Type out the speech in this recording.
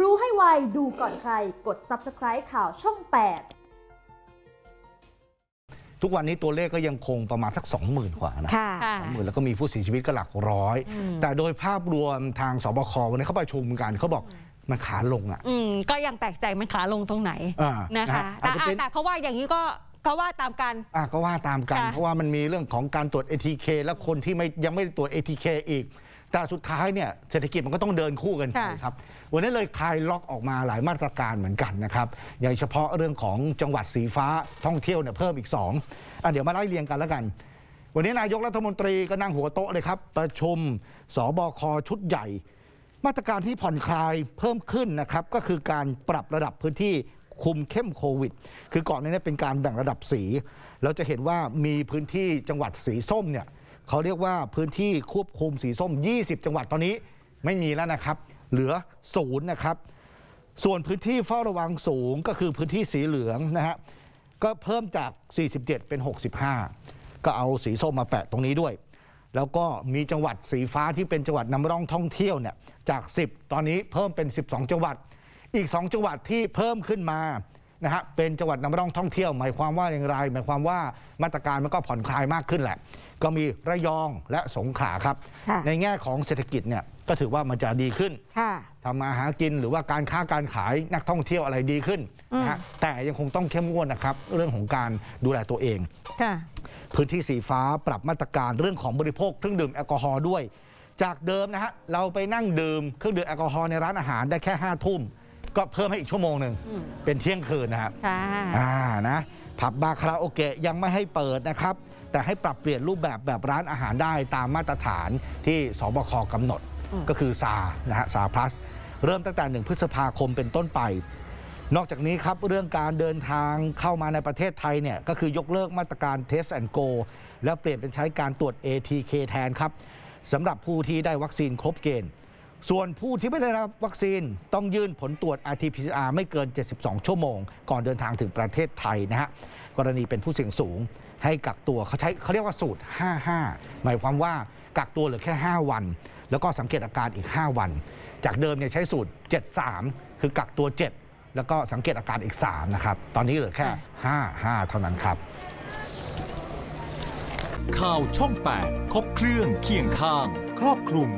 รู้ให้ไวดูก่อนใคร กด subscribe ข่าวช่อง 8 ทุกวันนี้ตัวเลขก็ยังคงประมาณสัก 20,000กว่านะ2 0ะสองหมื่นแล้วก็มีผู้เสียชีวิตก็หลักร้อย แต่โดยภาพรวมทางสบควันนี้เขาประชุมกันเขาบอกมันขาลงอ่ะ อืมก็ยังแปลกใจมันขาลงตรงไหนนะคะแต่แต่เขาว่าอย่างนี้ก็เขาว่าตามกัน อ่าก็ว่าตามกัน เพราะว่ามันมีเรื่องของการตรวจ ATK และคนที่ไม่ยังไม่ตรวจ ATK อีกแต่สุดท้ายเนี่ยเศรษฐกิจมันก็ต้องเดินคู่กันครับ วันนี้เลยคลายล็อกออกมาหลายมาตรการเหมือนกันนะครับอย่างเฉพาะเรื่องของจังหวัดสีฟ้าท่องเที่ยวเนี่ยเพิ่มอีก 2อ่ะเดี๋ยวมาไล่เรียงกันแล้วกัน วันนี้นายกรัฐมนตรีก็นั่งหัวโต๊ะเลยครับประชุมสบคชุดใหญ่ มาตรการที่ผ่อนคลายเพิ่มขึ้นนะครับก็คือการปรับระดับพื้นที่คุมเข้มโควิดคือก่อนนี้เป็นการแบ่งระดับสี เราจะเห็นว่ามีพื้นที่จังหวัดสีส้มเนี่ยเขาเรียกว่าพื้นที่ควบคุมสีส้ม 20 จังหวัดตอนนี้ไม่มีแล้วนะครับ เหลือศูนย์นะครับ ส่วนพื้นที่เฝ้าระวังสูงก็คือพื้นที่สีเหลืองนะฮะก็เพิ่มจาก 47 เป็น 65 ก็เอาสีส้มมาแปะตรงนี้ด้วย แล้วก็มีจังหวัดสีฟ้าที่เป็นจังหวัดนำร่องท่องเที่ยวเนี่ยจาก 10 ตอนนี้เพิ่มเป็น 12 จังหวัดอีก 2 จังหวัดที่เพิ่มขึ้นมานะฮะเป็นจังหวัดนำร่องท่องเที่ยว หมายความว่าอย่างไร หมายความว่ามาตรการมันก็ผ่อนคลายมากขึ้นแหละ ก็มีระยองและสงขลาครับ ในแง่ของเศรษฐกิจเนี่ยก็ถือว่ามันจะดีขึ้นทำมาหากินหรือว่าการค้าการขายนักท่องเที่ยวอะไรดีขึ้นนะฮะแต่ยังคงต้องเข้มงวดนะครับเรื่องของการดูแลตัวเอง พื้นที่สีฟ้าปรับมาตรการเรื่องของบริโภคเครื่องดื่มแอลกอฮอล์ด้วย จากเดิมนะฮะเราไปนั่งดื่มเครื่องดื่มแอลกอฮอล์ในร้านอาหารได้แค่ห้าทุ่มก็เพิ่มให้อีกชั่วโมงหนึ่ง เป็นเที่ยงคืนนะครับอ่านะผับบาร์คาราโอเกะยังไม่ให้เปิดนะครับ แต่ให้ปรับเปลี่ยนรูปแบบแบบร้านอาหารได้ตามมาตรฐานที่สบคกำหนดก็คือ ซา นะฮะซาพลัส เริ่มตั้งแต่ 1 พฤษภาคมเป็นต้นไป นอกจากนี้ครับเรื่องการเดินทางเข้ามาในประเทศไทยเนี่ยก็คือยกเลิกมาตรการ Test and Go แล้วเปลี่ยนเป็นใช้การตรวจ ATK แทนครับสำหรับผู้ที่ได้วัคซีนครบเกณฑ์ส่วนผู้ที่ไม่ได้รับวัคซีนต้องยื่นผลตรวจ RT-PCR ไม่เกิน 72 ชั่วโมง ก่อนเดินทางถึงประเทศไทยนะฮะ กรณีเป็นผู้เสี่ยงสูง ให้กักตัวเขาใช้เขาเรียกว่าสูตร 55 หมายความว่ากักตัวเหลือแค่ 5 วัน แล้วก็สังเกตอาการอีก 5 วัน จากเดิมเนี่ยใช้สูตร 73 คือกักตัว 7 แล้วก็สังเกตอาการอีก 3 นะครับ ตอนนี้เหลือแค่ 55 เท่านั้นครับ ข่าวช่อง 8 ครบเครื่องเคียงข้าง ครอบคลุม